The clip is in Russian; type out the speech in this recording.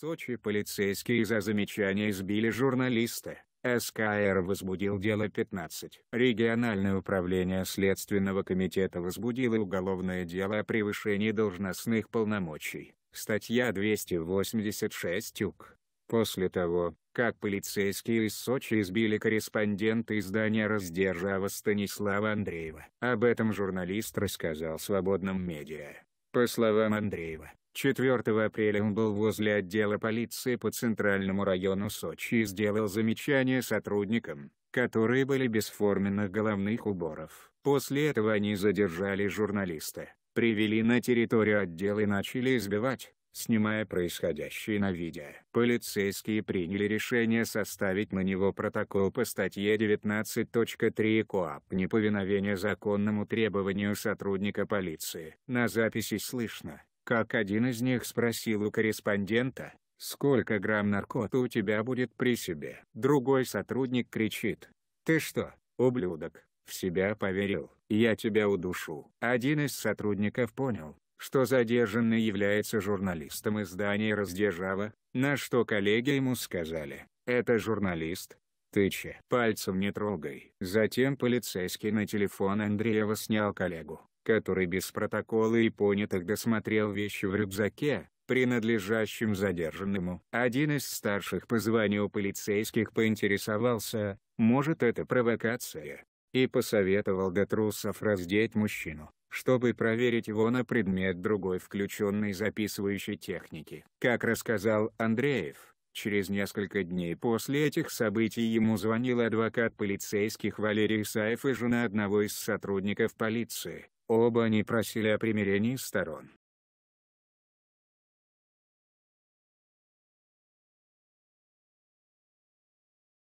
Сочи полицейские за замечания избили журналиста. СКР возбудил дело 15. Региональное управление Следственного комитета возбудило уголовное дело о превышении должностных полномочий. Статья 286 УК. После того, как полицейские из Сочи избили корреспондента издания «Раздержава» Станислава Андреева. Об этом журналист рассказал свободным медиа. По словам Андреева, 4 апреля он был возле отдела полиции по центральному району Сочи и сделал замечание сотрудникам, которые были без форменных головных уборов. После этого они задержали журналиста, привели на территорию отдела и начали избивать, снимая происходящее на видео. Полицейские приняли решение составить на него протокол по статье 19.3 КОАП «Неповиновение законному требованию сотрудника полиции». На записи слышно, как один из них спросил у корреспондента, «Сколько грамм наркота у тебя будет при себе?» Другой сотрудник кричит, «Ты что, ублюдок, в себя поверил, я тебя удушу». Один из сотрудников понял, что задержанный является журналистом издания «Раздержава», на что коллеги ему сказали, «Это журналист, ты че, пальцем не трогай». Затем полицейский на телефон Андреева снял коллегу, который без протокола и понятых досмотрел вещи в рюкзаке, принадлежащем задержанному. Один из старших по званию полицейских поинтересовался, может это провокация, и посоветовал до трусов раздеть мужчину, чтобы проверить его на предмет другой включенной записывающей техники. Как рассказал Андреев, Через несколько дней после этих событий ему звонил адвокат полицейских Валерий Саев и жена одного из сотрудников полиции, Оба они просили о примирении сторон.